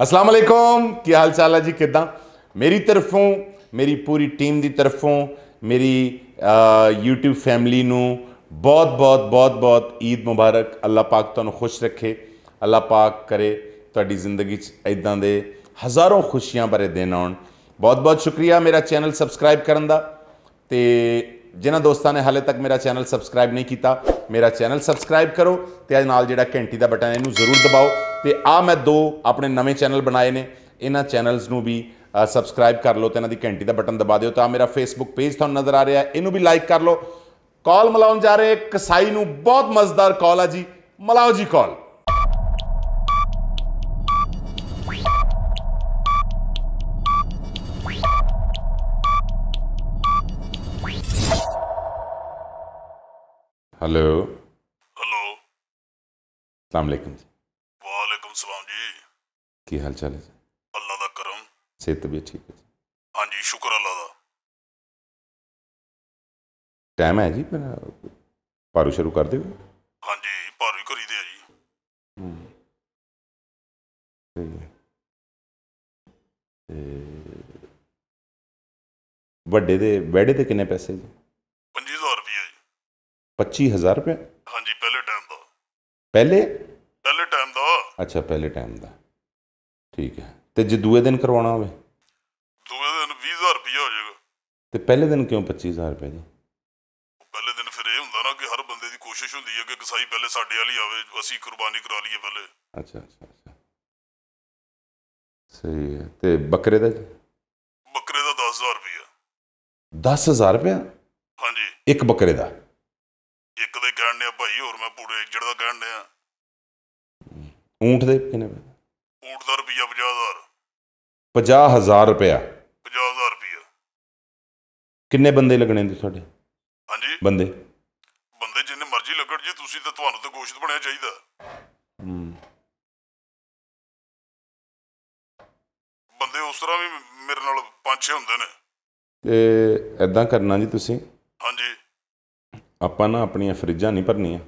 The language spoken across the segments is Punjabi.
असलम की हाल चाल है जी कि मेरी तरफों मेरी पूरी टीम की तरफों मेरी यूट्यूब फैमिली बहुत बहुत बहुत बहुत ईद मुबारक अल्लाह पाक तुम खुश रखे ਅੱਲਾ ਪਾਕ ਕਰੇ ਤੁਹਾਡੀ ਜ਼ਿੰਦਗੀ 'ਚ ਇਦਾਂ ਦੇ ਹਜ਼ਾਰਾਂ ਖੁਸ਼ੀਆਂ ਭਰੇ ਦਿਨ ਆਉਣ ਬਹੁਤ-ਬਹੁਤ ਸ਼ੁਕਰੀਆ ਮੇਰਾ ਚੈਨਲ ਸਬਸਕ੍ਰਾਈਬ ਕਰਨ ਦਾ ਤੇ ਜਿਨ੍ਹਾਂ ਦੋਸਤਾਂ ਨੇ ਹਾਲੇ ਤੱਕ ਮੇਰਾ ਚੈਨਲ ਸਬਸਕ੍ਰਾਈਬ ਨਹੀਂ ਕੀਤਾ ਮੇਰਾ ਚੈਨਲ ਸਬਸਕ੍ਰਾਈਬ ਕਰੋ ਤੇ ਅੱਜ ਨਾਲ ਜਿਹੜਾ ਘੰਟੀ ਦਾ ਬਟਨ ਇਹਨੂੰ ਜ਼ਰੂਰ ਦਬਾਓ ਤੇ ਆ ਮੈਂ ਦੋ ਆਪਣੇ ਨਵੇਂ ਚੈਨਲ ਬਣਾਏ ਨੇ ਇਹਨਾਂ ਚੈਨਲਸ ਨੂੰ ਵੀ ਸਬਸਕ੍ਰਾਈਬ ਕਰ ਲਓ ਤੇ ਇਹਨਾਂ ਦੀ ਘੰਟੀ ਦਾ ਬਟਨ ਦਬਾ ਦਿਓ ਤਾਂ ਮੇਰਾ ਫੇਸਬੁੱਕ ਪੇਜ ਤੁਹਾਨੂੰ ਨਜ਼ਰ ਆ ਰਿਹਾ ਇਹਨੂੰ ਵੀ ਲਾਈਕ ਕਰ ਲਓ ਕਾਲ ਮਲਾਉਣ ਜਾ ਰਹੇ ਕਸਾਈ ਨੂੰ ਬਹੁਤ ਮਜ਼ੇਦਾਰ ਕਾਲ ਆ ਜੀ ਮਲਾਓ ਜੀ ਕਾਲ ਹੈਲੋ हेलो अस्सलाम वालेकुम ਵਾਲੇਕਮ सलाम ਜੀ ਕੀ ਹਾਲ ਚਾਲ ਹੈ ਅੱਲਾ ਦਾ ਕਰਮ ਸਿਹਤ ਵੀ ਠੀਕ ਹੈ ਜੀ ਹਾਂਜੀ ਸ਼ੁਕਰ ਅੱਲਾ ਦਾ ਟਾਈਮ ਹੈ ਜੀ ਪਰ ਭਾਰੂ ਸ਼ੁਰੂ ਕਰ ਦਿਓ ਹਾਂਜੀ ਭਾਰੂ ਹੀ ਕਰੀਦੇ ਆ ਜੀ ਹੂੰ ਤੇ ਵੱਡੇ ਦੇ ਬੈੜੇ ਦੇ ਕਿੰਨੇ ਪੈਸੇ ਜੀ 25000 ਰੁਪਏ ਹਾਂਜੀ ਪਹਿਲੇ ਟਾਈਮ ਦਾ ਪਹਿਲੇ ਪਹਿਲੇ ਟਾਈਮ ਦਾ ਅੱਛਾ ਪਹਿਲੇ ਟਾਈਮ ਦਾ ਠੀਕ ਹੈ ਤੇ ਜੇ ਦੂਏ ਦਿਨ ਕਰਵਾਉਣਾ ਹੋਵੇ ਦੂਏ ਦਿਨ 20000 ਰੁਪਏ ਹੋ ਜਾਏਗਾ ਤੇ ਪਹਿਲੇ ਦਿਨ ਕਿਉਂ 25000 ਰੁਪਏ ਜੀ ਪਹਿਲੇ ਦਿਨ ਫਿਰ ਇਹ ਹੁੰਦਾ ਨਾ ਕਿ ਹਰ ਬੰਦੇ ਦੀ ਕੋਸ਼ਿਸ਼ ਹੁੰਦੀ ਹੈ ਕਿ ਕਿਸਾਈ ਪਹਿਲੇ ਸਾਡੇ ਵਾਲੀ ਆਵੇ ਅਸੀਂ ਕੁਰਬਾਨੀ ਕਰਾ ਲਈਏ ਪਹਿਲੇ ਅੱਛਾ ਅੱਛਾ ਅੱਛਾ ਸਹੀ ਹੈ ਤੇ ਬੱਕਰੇ ਦਾ ਜੀ ਬੱਕਰੇ ਦਾ 10000 ਰੁਪਏ 10000 ਰੁਪਏ ਹਾਂਜੀ ਇੱਕ ਬੱਕਰੇ ਦਾ ਊਂਠ ਦੇ ਕਿੰਨੇ ਪਏ ਊਂਠ ਦਾ ਰੁਪਿਆ 50000 50000 ਰੁਪਿਆ 50000 ਰੁਪਿਆ ਕਿੰਨੇ ਬੰਦੇ ਲੱਗਣੇ ਨੇ ਤੁਹਾਡੇ ਹਾਂਜੀ ਬੰਦੇ ਬੰਦੇ ਜਿੰਨੇ ਮਰਜ਼ੀ ਲੱਗਣ ਜੀ ਤੁਸੀਂ ਤਾਂ ਤੁਹਾਨੂੰ ਤਾਂ ਗੋਸ਼ਤ ਬਣਿਆ ਚਾਹੀਦਾ ਹੂੰ ਬੰਦੇ ਉਸ ਤਰ੍ਹਾਂ ਵੀ ਮੇਰੇ ਨਾਲ ਪੰਜ ਛੇ ਹੁੰਦੇ ਨੇ ਤੇ ਐਦਾਂ ਕਰਨਾ ਜੀ ਤੁਸੀਂ ਹਾਂਜੀ ਆਪਾਂ ਨਾ ਆਪਣੀਆਂ ਫਰਿੱਜਾਂ ਨਹੀਂ ਭਰਨੀਆਂ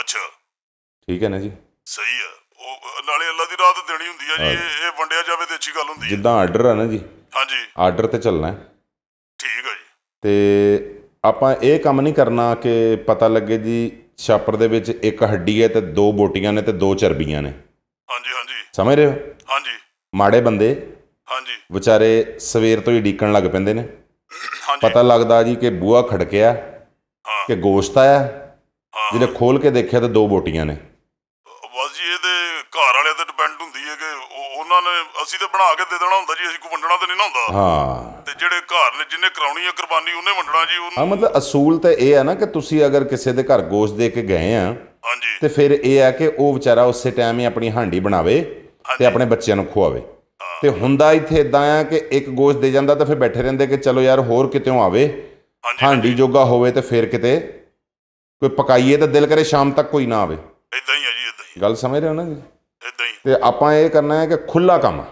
ਅੱਛਾ ਠੀਕ ਹੈ ਨਾ ਜੀ ਆ ਜੀ ਇਹ ਵੰਡਿਆ ਜਾਵੇ ਤੇ ਅੱਛੀ ਗੱਲ ਹੁੰਦੀ ਹੈ ਜਿੱਦਾਂ ਆਰਡਰ ਆ ਨਾ ਜੀ ਹਾਂਜੀ ਆਰਡਰ ਤੇ ਚੱਲਣਾ ਹੈ ਠੀਕ ਹੈ ਜੀ ਤੇ ਆਪਾਂ ਇਹ ਕੰਮ ਨਹੀਂ ਕਰਨਾ ਕਿ ਪਤਾ ਲੱਗੇ ਜੀ ਛਾਪਰ ਦੇ ਵਿੱਚ ਇੱਕ ਹੱਡੀ ਹੈ ਤੇ ਦੋ ਬੋਟੀਆਂ ਨੇ ਤੇ ਦੋ ਚਰਬੀਆਂ ਨੇ ਹਾਂਜੀ ਹਾਂਜੀ ਸਮਝ ਰਹੇ ਹੋ ਹਾਂਜੀ ਮਾੜੇ ਬੰਦੇ ਹਾਂਜੀ ਵਿਚਾਰੇ ਸਵੇਰ ਤੋਂ ਹੀ ਡੀਕਣ ਲੱਗ ਪੈਂਦੇ ਨੇ ਹਾਂਜੀ ਪਤਾ ਲੱਗਦਾ ਜੀ ਕਿ ਬੂਆ ਖੜਕਿਆ ਕਿ ਗੋਸ਼ਤ ਆਇਆ ਜਿਹਨੇ ਖੋਲ ਕੇ ਦੇਖਿਆ ਤਾਂ ਦੋ ਬੋਟੀਆਂ ਨੇ ਅਸੀਂ ਤੇ ਬਣਾ ਕੇ ਦੇ ਦੇਣਾ ਹੁੰਦਾ ਜੀ ਅਸੀਂ ਕੋ ਵੰਡਣਾ ਤੇ ਨਹੀਂ ਨਾ ਹੁੰਦਾ ਹਾਂ ਤੇ ਜਿਹੜੇ ਘਰ ਨੇ ਜਿੰਨੇ ਕਰਾਉਣੀ ਆ ਕੁਰਬਾਨੀ ਉਹਨੇ ਵੰਡਣਾ ਜੀ ਉਹਨੂੰ ਹਾਂ ਮਤਲਬ ਅਸੂਲ ਤਾਂ ਇਹ ਆ ਨਾ ਕਿ ਤੁਸੀਂ ਅਗਰ ਕਿਸੇ ਦੇ ਘਰ ਗੋਸ਼ਤ ਦੇ ਕੇ ਗਏ ਆ ਹਾਂਜੀ ਤੇ ਫਿਰ ਇਹ ਆ ਕਿ ਉਹ ਵਿਚਾਰਾ ਉਸੇ ਟਾਈਮ ਹੀ ਆਪਣੀ ਹਾਂਡੀ ਬਣਾਵੇ ਤੇ ਆਪਣੇ ਬੱਚਿਆਂ ਨੂੰ ਖਵਾਵੇ ਤੇ ਹੁੰਦਾ ਇੱਥੇ ਇਦਾਂ ਆ ਕਿ ਇੱਕ ਗੋਸ਼ਤ ਦੇ ਜਾਂਦਾ ਤਾਂ ਫਿਰ ਬੈਠੇ ਰਹਿੰਦੇ ਕਿ ਚਲੋ ਯਾਰ ਹੋਰ ਕਿਤੇੋਂ ਆਵੇ ਹਾਂਡੀ ਜੋਗਾ ਹੋਵੇ ਤੇ ਫਿਰ ਕਿਤੇ ਕੋਈ ਪਕਾਈਏ ਤਾਂ ਦਿਲ ਕਰੇ ਸ਼ਾਮ ਤੱਕ ਕੋਈ ਨਾ ਆਵੇ ਇਦਾਂ ਹੀ ਆ ਜੀ ਇਦਾਂ ਹੀ ਗੱਲ ਸਮਝ ਰਹੇ ਹੋ ਨਾ ਜੀ ਇਦਾਂ ਹੀ ਤੇ ਆਪਾਂ ਇਹ ਕਰਨਾ ਹੈ ਕਿ ਖੁੱਲਾ ਕੰਮ ਆ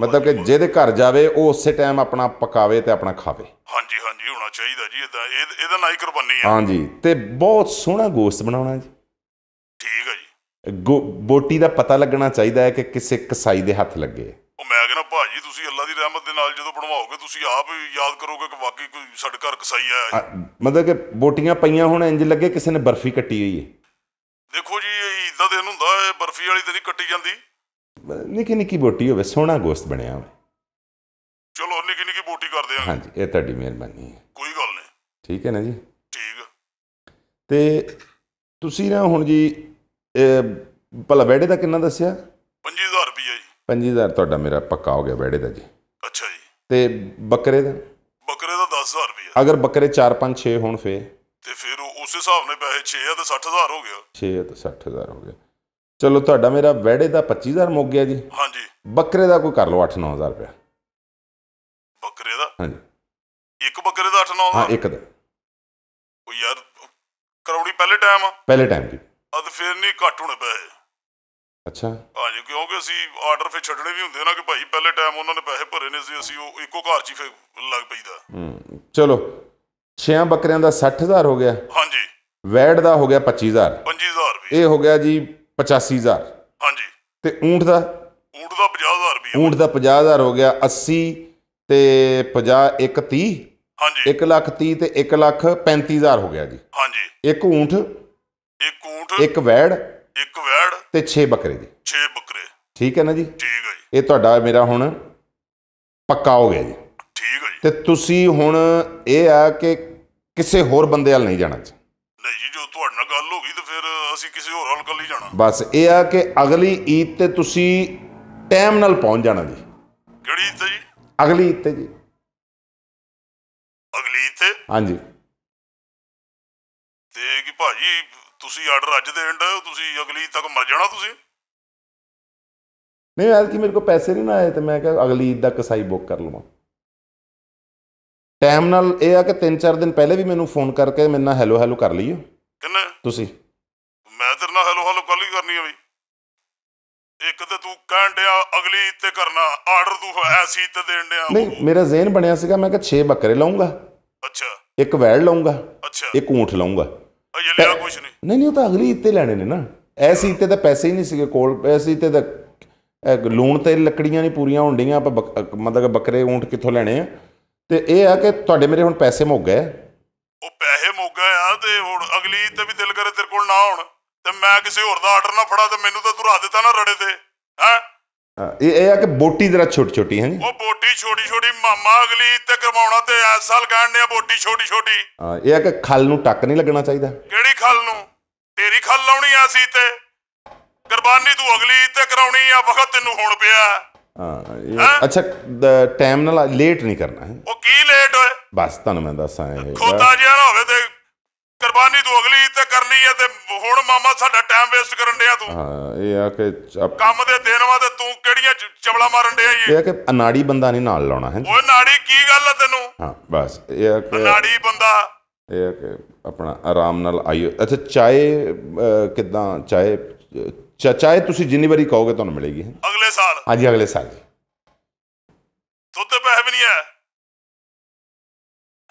ਮਤਲਬ ਕਿ ਜਿਹਦੇ ਘਰ ਜਾਵੇ ਉਹ ਉਸੇ ਟਾਈਮ ਆਪਣਾ ਪਕਾਵੇ ਤੇ ਆਪਣਾ ਖਾਵੇ ਹਾਂਜੀ ਹਾਂਜੀ ਹੋਣਾ ਚਾਹੀਦਾ ਜੀ ਇਦਾਂ ਇਹਦਾ ਨਾਲ ਹੀ ਕੁਰਬਾਨੀ ਆ ਹਾਂਜੀ ਤੇ ਬਹੁਤ ਸੋਹਣਾ ਗੋਸ਼ਤ ਬਣਾਉਣਾ ਜੀ ਠੀਕ ਹੈ ਜੀ ਬੋਟੀ ਦਾ ਪਤਾ ਲੱਗਣਾ ਚਾਹੀਦਾ ਹੈ ਕਿ ਕਿਸੇ ਕਸਾਈ ਦੇ ਹੱਥ ਲੱਗੇ ਉਹ ਮੈਂ ਕਹਿੰਦਾ ਭਾਜੀ ਤੁਸੀਂ ਅੱਲਾ ਦੀ ਰਹਿਮਤ ਦੇ ਨਾਲ ਜਦੋਂ ਬਣਵਾਓਗੇ ਤੁਸੀਂ ਆਪ ਯਾਦ ਕਰੋਗੇ ਕਿ ਵਾਕਈ ਕੋਈ ਸਾਡੇ ਘਰ ਕਸਾਈ ਆਇਆ ਮਤਲਬ ਕਿ ਬੋਟੀਆਂ ਪਈਆਂ ਹੋਣ ਇੰਜ ਲੱਗੇ ਕਿਸੇ ਨੇ ਬਰਫੀ ਕੱਟੀ ਹੋਈ ਹੈ ਦੇਖੋ ਜੀ ਇਦਾਂ ਦੇ ਹੁੰਦਾ ਹੈ ਬਰਫੀ ਵਾਲੀ ਤੇ ਨਹੀਂ ਕੱਟੀ ਜਾਂਦੀ ਨਿੱਕੀ ਨਿੱਕੀ ਬੋਟੀ ਹੋਵੇ ਸੋਹਣਾ ਗੋਸ਼ਤ ਬਣਿਆ ਹੋਵੇ ਚਲੋ ਨਿੱਕੀ ਨਿੱਕੀ ਬੋਟੀ ਕਰ ਦਿਆਂਗੇ ਹਾਂਜੀ ਇਹ ਤੁਹਾਡੀ ਮਿਹਰਬਾਨੀ ਹੈ ਕੋਈ ਗੱਲ ਨਹੀਂ ਠੀਕ ਹੈ ਨਾ ਜੀ ਠੀਕ ਤੇ ਤੁਸੀਂ ਨਾ ਹੁਣ ਜੀ ਭਲਾ ਬੈੜੇ ਦਾ ਕਿੰਨਾ ਦੱਸਿਆ 25000 ਰੁਪਏ ਜੀ 25000 ਤੁਹਾਡਾ ਮੇਰਾ ਪੱਕਾ ਹੋ ਗਿਆ ਬੈੜੇ ਦਾ ਜੀ ਅੱਛਾ ਜੀ ਤੇ ਬੱਕਰੇ ਦਾ ਬੱਕਰੇ ਦਾ 10000 ਰੁਪਏ ਅਗਰ ਬੱਕਰੇ 4 5 6 ਹੋਣ ਫੇ ਤੇ ਫਿਰ ਉਸ ਹਿਸਾਬ ਨਾਲ ਪੈਸੇ 6 ਆ ਤੇ 60000 ਹੋ ਗਿਆ 6 ਤੇ 60000 ਹੋ ਗਿਆ ਚਲੋ ਤੁਹਾਡਾ ਮੇਰਾ ਵੈੜੇ ਦਾ 25000 ਮੁੱਕ ਗਿਆ ਜੀ ਹਾਂਜੀ ਬੱਕਰੇ ਦਾ ਕੋਈ ਕਰ ਲਓ 8-9000 ਰੁਪਏ ਬੱਕਰੇ ਦਾ ਹਾਂਜੀ ਇੱਕ ਬੱਕਰੇ ਦਾ 8-9000 ਹਾਂ ਇੱਕ ਦਾ ਉਹ ਯਾਰ ਕਰੌੜੀ ਪਹਿਲੇ ਟਾਈਮ ਆ ਪਹਿਲੇ ਟਾਈਮ ਦੀ ਅਦ ਫਿਰ ਨਹੀਂ ਘੱਟ ਹੋਣੇ ਪਏ ਅੱਛਾ ਹਾਂਜੀ ਕਿਉਂਕਿ ਅਸੀਂ ਆਰਡਰ ਫਿਰ ਛੱਡਣੇ ਵੀ ਹੁੰਦੇ ਨਾ ਕਿ ਭਾਈ ਪਹਿਲੇ ਟਾਈਮ ਉਹਨਾਂ ਨੇ ਪੈਸੇ ਭਰੇ ਨੇ ਸੀ ਅਸੀਂ ਉਹ ਇੱਕੋ ਘਰ 'ਚ ਹੀ ਫਿਰ ਲੱਗ ਪਈਦਾ ਹੂੰ ਚਲੋ ਛਿਆਂ ਬੱਕਰਿਆਂ ਦਾ 60000 ਹੋ ਗਿਆ ਹਾਂਜੀ ਵੈੜ ਦਾ ਹੋ ਗਿਆ 25000 25000 ਇਹ ਹੋ ਗਿਆ ਜੀ 85000 ਹਾਂਜੀ ਤੇ ਊਂਟ ਦਾ ਊਂਟ ਦਾ 50000 ਰੁਪਏ ਊਂਟ ਦਾ 50000 ਹੋ ਗਿਆ 80 ਤੇ 50 130 ਹਾਂਜੀ 1 ਲੱਖ 30 ਤੇ 1 ਲੱਖ 35000 ਹੋ ਗਿਆ ਜੀ ਹਾਂਜੀ ਇੱਕ ਊਂਟ ਇੱਕ ਊਂਟ ਇੱਕ ਵੈੜ ਇੱਕ ਵੈੜ ਤੇ 6 ਬੱਕਰੇ ਜੀ 6 ਬੱਕਰੇ ਠੀਕ ਹੈ ਨਾ ਜੀ ਠੀਕ ਹੈ ਜੀ ਇਹ ਤੁਹਾਡਾ ਮੇਰਾ ਹੁਣ ਪੱਕਾ ਹੋ ਗਿਆ ਜੀ ਠੀਕ ਹੈ ਜੀ ਤੇ ਤੁਸੀਂ ਹੁਣ ਇਹ ਆ ਕਿ ਕਿਸੇ ਹੋਰ ਬੰਦੇ ਨਾਲ ਨਹੀਂ ਜਾਣਾ ਜੀ ਨਹੀਂ ਜੀ ਜੋ ਤੁਹਾਡੇ ਨਾਲ ਗੱਲ ਹੋ ਗਈ ਤੇ ਫਿਰ ਅਸੀਂ ਕਿਸੇ ਹੋਰ ਹਲ ਕੱਲੀ ਜਾਣਾ ਬਸ ਇਹ ਆ ਕਿ ਅਗਲੀ ਈਦ ਤੇ ਤੁਸੀਂ ਟਾਈਮ ਨਾਲ ਪਹੁੰਚ ਜਾਣਾ ਜੀ ਕਿਹੜੀ ਈਦ ਤੇ ਜੀ ਅਗਲੀ ਈਦ ਤੇ ਜੀ ਅਗਲੀ ਈਦ ਤੇ ਹਾਂਜੀ ਤੇ ਕਿ ਭਾਜੀ ਤੁਸੀਂ ਆਰਡਰ ਅੱਜ ਦੇਣ ਦਾ ਤੁਸੀਂ ਅਗਲੀ ਤੱਕ ਮਰ ਜਾਣਾ ਤੁਸੀਂ ਨਹੀਂ ਯਾਰ ਕਿ ਮੇਰੇ ਕੋ ਪੈਸੇ ਨਹੀਂ ਨਾ ਆਏ ਤੇ ਮੈਂ ਕਿਹਾ ਅਗਲੀ ਈਦ ਦਾ ਕਸਾਈ ਬੁੱਕ ਕਰ ਲਵਾਂ ਟਾਈਮ ਨਾਲ ਇਹ ਆ ਕਿ 3-4 ਦਿਨ ਪਹਿਲੇ ਵੀ ਮੈਨੂੰ ਫੋਨ ਕਰਕੇ ਮੇਰੇ ਨਾਲ ਹੈਲੋ ਹੈਲੋ ਕਰ ਲਈਓ ਕਿੰਨੇ ਤੁਸੀਂ ਮੈਂ ਤੇਰੇ ਨਾਲ ਹੈਲੋ ਹੈਲੋ ਕੱਲ ਹੀ ਕਰਨੀ ਆ ਬਈ ਇੱਕ ਤੇ ਤੂੰ ਕਹਿਣ ਡਿਆ ਅਗਲੀ ਤੇ ਕਰਨਾ ਆਰਡਰ ਤੂੰ ਹੋਇਆ ਸੀ ਤੇ ਦੇਣ ਡਿਆ ਨਹੀਂ ਮੇਰਾ ਜ਼ੇਨ ਬਣਿਆ ਸੀਗਾ ਮੈਂ ਕਿਹਾ 6 ਬੱਕਰੇ ਲਾਉਂਗਾ ਅੱਛਾ ਇੱਕ ਵੈੜ ਲਾਉਂਗਾ ਅੱਛਾ ਇੱਕ ਊਂਠ ਲਾਉਂਗਾ ਅਜੇ ਲਿਆ ਕੁਛ ਨਹੀਂ ਨਹੀਂ ਨਹੀਂ ਉਹ ਤਾਂ ਅਗਲੀ ਤੇ ਲੈਣੇ ਨੇ ਨਾ ਐਸੀ ਤੇ ਤਾਂ ਪੈਸੇ ਹੀ ਨਹੀਂ ਸੀਗੇ ਕੋਲ ਐਸੀ ਤੇ ਤਾਂ ਲੂਣ ਤੇ ਲੱਕੜੀਆਂ ਨਹੀਂ ਪੂਰੀਆਂ ਹੁੰਦੀਆਂ ਆਪਾਂ ਮਤਲਬ ਬੱਕਰੇ ਊਂਠ ਕਿੱਥੋਂ ਲੈਣੇ ਆ ਤੇ ਇਹ ਆ ਕਿ ਤੁਹਾਡੇ ਮੇਰੇ ਹੁਣ ਪੈਸੇ ਮੁੱਕ ਗਏ ਉਹ ਪੈਸੇ ਮੁੱਕ ਗਏ ਆ ਤੇ ਹੁਣ ਅਗਲੀ ਤੇ ਵੀ ਦਿਲ ਕਰੇ ਤੇਰੇ ਕੋਲ ਨਾ ਹੋਣ ਤੇ ਮੈਂ ਕਿਸੇ ਹੋਰ ਦਾ ਆਰਡਰ ਨਾ ਫੜਾ ਤੇ ਮੈਨੂੰ ਤਾਂ ਧੁਰਾ ਦਿੱਤਾ ਨਾ ਰੜੇ ਤੇ ਹੈ ਇਹ ਇਹ ਆ ਕਿ ਬੋਟੀ ਜ਼ਰਾ ਛੋਟੀ ਛੋਟੀ ਹੈ ਜੀ ਉਹ ਬੋਟੀ ਛੋਟੀ ਛੋਟੀ ਮਾਮਾ ਅਗਲੀ ਤੇ ਕਰਵਾਉਣਾ ਤੇ ਐਸ ਸਾਲ ਗਾਣਨੇ ਆ ਬੋਟੀ ਛੋਟੀ ਛੋਟੀ ਹਾਂ ਇਹ ਆ ਕਿ ਖਲ ਨੂੰ ਟੱਕ ਨਹੀਂ ਲੱਗਣਾ ਚਾਹੀਦਾ ਕਿਹੜੀ ਖਲ ਨੂੰ ਤੇਰੀ ਖਲ ਲਾਉਣੀ ਆ ਸੀ ਤੇ ਕੁਰਬਾਨੀ ਤੂੰ ਅਗਲੀ ਤੇ ਕਰਾਉਣੀ ਆ ਵਕਤ ਤੈਨੂੰ ਹੋਣ ਪਿਆ ਹਾਂ ਅੱਛਾ ਟਾਈਮ ਨਾਲ ਲੇਟ ਨਹੀਂ ਕਰਨਾ ਹੈ ਉਹ ਕੀ ਲੇਟ ਓਏ ਬਸ ਤੁਹਾਨੂੰ ਮੈਂ ਦੱਸਾਂ ਇਹ ਖੋਤਾ ਜਿਹਾ ਨਾ ਹੋਵੇ ਤੇ ਮਾਮਾ ਸਾਡਾ ਟਾਈਮ ਵੇਸਟ ਕਰਨ ਡਿਆ ਤੂੰ ਹਾਂ ਇਹ ਆ ਕਿ ਕੰਮ ਦੇ ਦਿਨ ਵਾ ਤੇ ਤੂੰ ਕਿਹੜੀਆਂ ਚਵਲਾ ਮਾਰਨ ਡਿਆ ਇਹ ਇਹ ਆ ਕਿ ਅਨਾੜੀ ਬੰਦਾ ਨਹੀਂ ਨਾਲ ਲਾਉਣਾ ਹੈ ਓਏ ਨਾੜੀ ਕੀ ਗੱਲ ਆ ਤੈਨੂੰ ਹਾਂ ਬਸ ਇਹ ਆ ਕਿ ਅਨਾੜੀ ਬੰਦਾ ਇਹ ਆ ਕਿ ਆਪਣਾ ਆਰਾਮ ਨਾਲ ਆਇਓ ਅੱਛਾ ਚਾਏ ਕਿਦਾਂ ਚਾਏ ਚਾਏ ਤੁਸੀਂ ਜਿੰਨੀ ਵਾਰੀ ਕਹੋਗੇ ਤੁਹਾਨੂੰ ਮਿਲੇਗੀ ਅਗਲੇ ਸਾਲ ਹਾਂਜੀ ਅਗਲੇ ਸਾਲ ਜੀ ਦੁੱਧ ਪੈਸੇ ਵੀ ਨਹੀਂ ਹੈ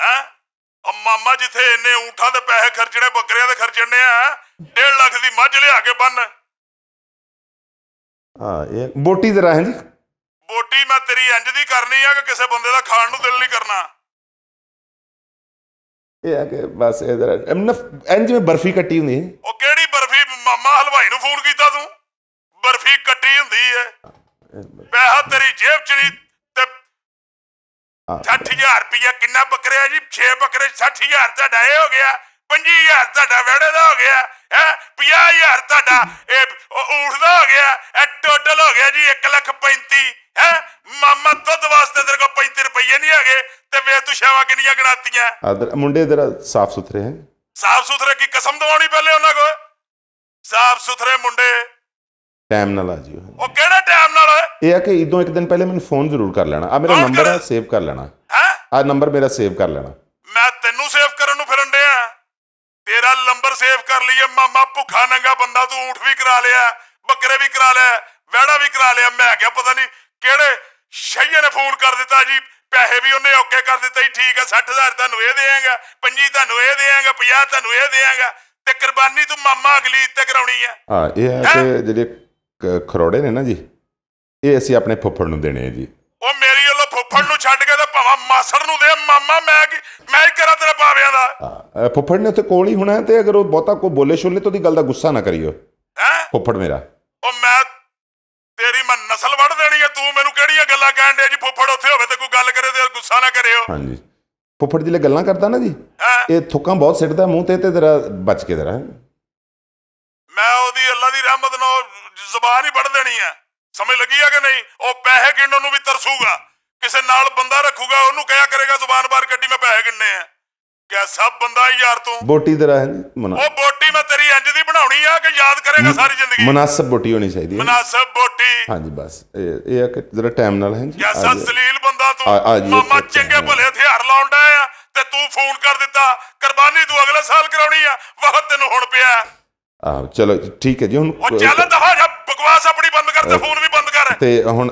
ਹੈ ਮਾਮਾ ਜਿੱਥੇ ਇੰਨੇ ਊਠਾਂ ਦੇ ਪੈਸੇ ਖਰਚਣੇ ਬੱਕਰੀਆਂ ਦੇ ਖਰਚਣੇ ਆ 1.5 ਲੱਖ ਦੀ ਮੱਝ ਲਿਆ ਕੇ ਬੰਨ ਹਾਂ ਇਹ ਬੋਟੀ ਜ਼ਰਾ ਹੈ ਜੀ ਬੋਟੀ ਮੈਂ ਤੇਰੀ ਇੰਜ ਦੀ ਕਰਨੀ ਆ ਕਿ ਕਿਸੇ ਬੰਦੇ ਦਾ ਖਾਣ ਨੂੰ ਦਿਲ ਨਹੀਂ ਕਰਨਾ ਇਹ ਆ ਕਿ ਬਸ ਇਹ ਜ਼ਰਾ ਇੰਜ ਵਿੱਚ ਬਰਫੀ ਕੱਟੀ ਹੁੰਦੀ ਹੈ ਉਹ ਕਿਹੜੀ ਬਰਫੀ ਮਾਮਾ ਹਲਵਾਈ ਨੂੰ ਫੋਨ ਕੀਤਾ ਤੂੰ ਬਰਫੀ ਕੱਟੀ ਹੁੰਦੀ ਹੈ ਪੈਸਾ ਤੇਰੀ ਜੇਬ ਚ ਨਹੀਂ ਤੇ 60000 ਰੁਪਇਆ ਕਿੰਨਾ ਬੱਕਰਿਆ ਜੀ 6 ਬੱਕਰੇ 60000 ਤੁਹਾਡਾ ਇਹ ਹੋ ਗਿਆ 25000 ਤੁਹਾਡਾ ਵੇੜੇ ਦਾ ਹੋ ਗਿਆ ਹੈ 50000 ਤੁਹਾਡਾ ਇਹ ਉਠਦਾ ਹੋ ਗਿਆ ਇਹ ਟੋਟਲ ਹੋ ਗਿਆ ਜੀ 1,35 ਹੈ ਮਾਮਾ ਦੁੱਧ ਵਾਸਤੇ ਤੇਰੇ ਕੋਲ 35 ਰੁਪਏ ਨਹੀਂ ਹੈਗੇ ਤੇ ਵੇ ਤੂੰ ਸ਼ਾਵਾ ਕਿੰਨੀਆਂ ਗਣਾਤੀਆਂ ਮੁੰਡੇ ਤੇਰਾ ਸਾਫ ਸੁਥਰੇ ਹੈ ਸਾਫ ਸੁਥਰੇ ਕੀ ਕਸਮ ਦਵਾਉਣੀ ਪਹਿਲੇ ਉਹਨਾਂ ਕੋ ਸਾਫ ਸੁਥਰੇ ਮੁੰਡੇ ਟਾਈਮ ਨਾਲ ਆ ਜਿਓ ਉਹ ਕਿਹੜਾ ਟਾਈਮ ਨਾਲ ਇਹ ਆ ਕਿ ਇਦੋਂ ਇੱਕ ਦਿਨ ਪਹਿਲੇ ਮੈਨੂੰ ਫੋਨ ਜ਼ਰੂਰ ਕਰ ਲੈਣਾ ਆ ਮੇਰਾ ਨੰਬਰ ਹੈ ਸੇਵ ਕਰ ਲੈਣਾ ਹੈ ਆ ਨੰਬਰ ਮੇਰਾ ਸੇਵ ਕਰ ਲੈਣਾ ਮੈਂ ਤੈਨੂੰ ਸੇਵ ਸੇਵ ਕਰ ਲਈਏ ਮਾਮਾ ਭੁੱਖਾ ਨੰਗਾ ਬੰਦਾ ਤੂੰ ਊਠ ਵੀ ਕਰਾ ਲਿਆ ਬੱਕਰੇ ਵੀ ਕਰਾ ਲਿਆ ਵੈੜਾ ਵੀ ਕਰਾ ਲਿਆ ਮੈਂ ਕਿਹਾ ਪਤਾ ਨਹੀਂ ਕਿਹੜੇ ਸ਼ਈਏ ਨੇ ਫੋਨ ਕਰ ਦਿੱਤਾ ਜੀ ਪੈਸੇ ਵੀ ਉਹਨੇ ਓਕੇ ਕਰ ਦਿੱਤੇ ਜੀ ਠੀਕ ਹੈ 60000 ਤੁਹਾਨੂੰ ਇਹ ਦੇਵਾਂਗਾ 25 ਤੁਹਾਨੂੰ ਇਹ ਦੇਵਾਂਗਾ 50 ਤੁਹਾਨੂੰ ਇਹ ਦੇਵਾਂਗਾ ਤੇ ਕੁਰਬਾਨੀ ਤੂੰ ਮਾਮਾ ਅਗਲੀ ਤੇ ਕਰਾਉਣੀ ਆ ਹਾਂ ਇਹ ਹੈ ਕਿ ਜਿਹੜੇ ਖਰੋੜੇ ਨੇ ਨਾ ਜੀ ਇਹ ਅਸੀਂ ਆਪਣੇ ਫੁੱਫੜ ਨੂੰ ਦੇਣੇ ਆ ਜੀ ਉਹ ਮੇਰੀ ਵੱਲੋਂ ਫੁੱਫੜ ਨੂੰ ਛੱਡ ਕੇ ਤੇ ਭਾਵੇਂ ਮਾਸੜ ਨੂੰ ਦੇ ਮਾਮਾ ਮੈਂ ਕੀ ਮੈਂ ਹੀ ਕਰਾਂ ਤੇਰੇ ਪਾਵਿਆਂ ਦਾ ਫੁੱਫੜ ਨੇ ਤੇ ਕੋਲ ਹੀ ਹੋਣਾ ਤੇ ਅਗਰ ਉਹ ਬਹੁਤਾ ਕੋ ਬੋਲੇ ਛੋਲੇ ਤੋਂ ਦੀ ਗੱਲ ਦਾ ਗੁੱਸਾ ਨਾ ਕਰਿਓ ਹੈ ਫੁੱਫੜ ਮੇਰਾ ਉਹ ਮੈਂ ਤੇਰੀ ਮੈਂ ਨਸਲ ਵੜ ਦੇਣੀ ਹੈ ਤੂੰ ਮੈਨੂੰ ਕਿਹੜੀਆਂ ਗੱਲਾਂ ਕਹਿਣ ਦੇ ਜੀ ਫੁੱਫੜ ਉੱਥੇ ਹੋਵੇ ਤੇ ਕੋਈ ਗੱਲ ਕਰੇ ਤੇ ਗੁੱਸਾ ਨਾ ਕਰਿਓ ਹਾਂਜੀ ਫੁੱਫੜ ਜੀ ਲੈ ਗੱਲਾਂ ਕਰਦਾ ਨਾ ਜੀ ਇਹ ਥੁੱਕਾਂ ਬਹੁਤ ਸਿੱਟਦਾ ਮੂੰਹ ਤੇ ਤੇ ਜਰਾ ਬਚ ਕੇ ਜਰਾ ਮੈਂ ਉਹਦੀ ਅੱਲਾ ਦੀ ਰਹਿਮਤ ਨਾਲ ਜ਼ੁਬਾਨ ਹੀ ਵੜ ਦੇਣੀ ਹੈ ਸਮਝ ਲੱਗੀ ਆ ਕਿ ਨਹੀਂ ਉਹ ਪੈਸੇ ਗਿਣਨ ਨੂੰ ਵੀ ਤਰਸੂਗਾ ਕਿਸੇ ਨਾਲ ਬੰਦਾ ਰੱਖੂਗਾ ਉਹਨੂੰ ਕਹਿਆ ਕਰੇਗਾ ਜ਼ੁਬਾਨ ਬਾਰ ਗੱਡੀ ਮੈਂ ਪੈਸੇ ਗਿਣਨੇ ਆ ਕਿਆ ਸਭ ਬੰਦਾ ਯਾਰ ਤੂੰ ਬੋਟੀ ਤੇ ਰਹਿ ਮਨਾ ਉਹ ਬੋਟੀ ਮੈਂ ਤੇਰੀ ਇੰਜ ਦੀ ਬਣਾਉਣੀ ਆ ਕਿ ਯਾਦ ਕਰੇਗਾ ਸਾਰੀ ਜ਼ਿੰਦਗੀ ਮناسب ਬੋਟੀ ਹੋਣੀ ਚਾਹੀਦੀ ਹੈ ਮناسب ਬੋਟੀ ਹਾਂਜੀ ਬਸ ਇਹ ਆ ਕਿ ਜਰਾ ਟਾਈਮ ਨਾਲ ਹੈ ਜੀ ਕਿਆ ਸਭ ਜ਼ਲੀਲ ਬੰਦਾ ਤੂੰ ਮਾਮਾ ਚੰਗੇ ਭਲੇ ਹਥਿਆਰ ਲਾਉਂਦਾ ਆ ਤੇ ਤੂੰ ਫੋਨ ਕਰ ਦਿੱਤਾ ਕੁਰਬਾਨੀ ਤੂੰ ਅਗਲੇ ਸਾਲ ਕਰਾਉਣੀ ਆ ਵਾਹ ਤੈਨੂੰ ਹੁਣ ਪਿਆ ਆਹ ਚਲੋ ਠੀਕ ਹੈ ਜੀ ਹੁਣ ਉਹ ਚੱਲ ਦਫਾ ਜਾ ਬਕਵਾਸ ਆਪਣੀ ਬੰਦ ਕਰ ਤੇ ਫੋਨ ਵੀ ਬੰਦ ਕਰ ਤੇ ਹੁਣ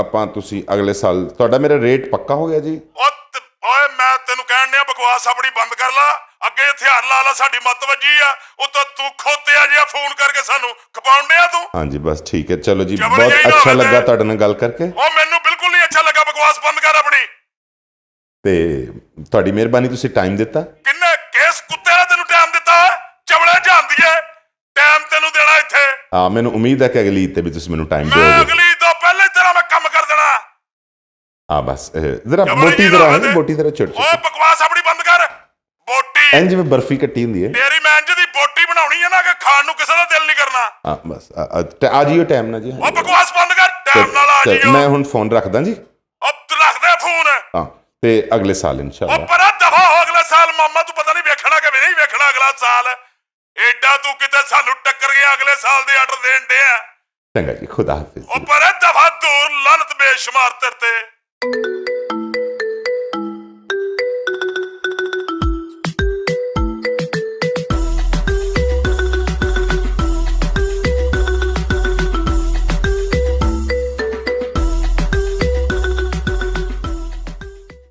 ਆਪਾਂ ਤੁਸੀਂ ਅਗਲੇ ਸਾਲ ਤੁਹਾਡਾ ਮੇਰਾ ਰੇਟ ਪੱਕਾ ਹੋ ਗਿਆ ਜੀ ਓਏ ਮੈਂ ਤੈਨੂੰ ਕਹਿਣ ਨਿਆ ਬਕਵਾਸ ਆਪਣੀ ਬੰਦ ਕਰ ਲਾ ਅੱਗੇ ਹਥਿਆਰ ਲਾ ਲਾ ਸਾਡੀ ਮੱਤ ਵੱਜੀ ਆ ਉਹ ਤਾਂ ਤੂੰ ਖੋਤਿਆ ਜਿਆ ਫੋਨ ਕਰਕੇ ਸਾਨੂੰ ਖਪਾਉਣ ਆ ਤੂੰ ਹਾਂਜੀ ਬਸ ਠੀਕ ਹੈ ਚਲੋ ਜੀ ਬਹੁਤ ਅੱਛਾ ਲੱਗਾ ਤੁਹਾਡੇ ਨਾਲ ਗੱਲ ਕਰਕੇ ਓ ਮੈਨੂੰ ਬਿਲਕੁਲ ਨਹੀਂ ਅੱਛਾ ਲੱਗਾ ਬਕਵਾਸ ਬੰਦ ਕਰ ਆਪਣੀ ਤੇ ਤੁਹਾਡੀ ਮਿਹਰਬਾਨੀ ਤੁਸੀਂ ਟਾਈਮ ਦਿੱਤਾ ਆ ਮੈਨੂੰ ਉਮੀਦ ਹੈ ਕਿ ਅਗਲੀ ਤੇ ਵੀ ਤੁਸੀਂ ਮੈਨੂੰ ਟਾਈਮ ਦਿਓਗੇ ਅਗਲੀ ਤੋਂ ਹੀ ਤੇਰਾ ਮੈਂ ਕੰਮ ਕਰ ਦੇਣਾ ਹਾਂ ਬਸ ਜ਼ਰਾ ਬੋਟੀ ਜ਼ਰਾ ਬੋਟੀ ਜ਼ਰਾ ਛੱਡ ਓਏ ਬਕਵਾਸ ਆਪਣੀ ਬੰਦ ਕਰ ਬੋਟੀ ਇੰਜ ਵੀ ਬਰਫੀ ਕੱਟੀ ਹੁੰਦੀ ਹੈ ਤੇਰੀ ਮੈਂ ਇੰਜ ਦੀ ਬੋਟੀ ਬਣਾਉਣੀ ਹੈ ਨਾ ਕਿ ਖਾਣ ਨੂੰ ਕਿਸੇ ਦਾ ਦਿਲ ਨਹੀਂ ਕਰਨਾ ਹਾਂ ਬਸ ਆ ਜੀਓ ਟਾਈਮ ਨਾ ਜੀ ਓ ਬਕਵਾਸ ਬੰਦ ਕਰ ਟਾਈਮ ਨਾਲ ਆ ਜੀਓ ਮੈਂ ਹੁਣ ਫੋਨ ਰੱਖਦਾ ਜੀ ਅਬ ਦੇ ਫੋਨ ਹਾਂ ਤੇ ਅਗਲੇ ਸਾਲ ਇਨਸ਼ਾਅੱਲਾ ਉਹ ਪਰ ਦਫਾ ਹੋ ਅਗਲੇ ਸਾਲ ਮਾਮਾ ਤੂੰ ਪਤਾ ਨਹੀਂ ਵੇਖਣਾ ਕਿ ਨਹੀਂ ਵੇਖਣਾ ਅਗਲਾ ਸਾਲ ਐਡਾ ਤੂੰ ਕਿਤੇ ਸਾਨੂੰ ਟੱਕਰ ਗਿਆ ਅਗਲੇ ਸਾਲ ਦੇ ਆਰਡਰ ਦੇਣ ਦੇ ਆ ਚੰਗਾ ਜੀ ਖੁਦਾ ਹਾਫਿਜ਼ ਉਹ ਪਰ ਦਫਾ ਦੂਰ ਲਾਨਤ ਬੇਸ਼ੁਮਾਰ ਤੇਰੇ ਤੇ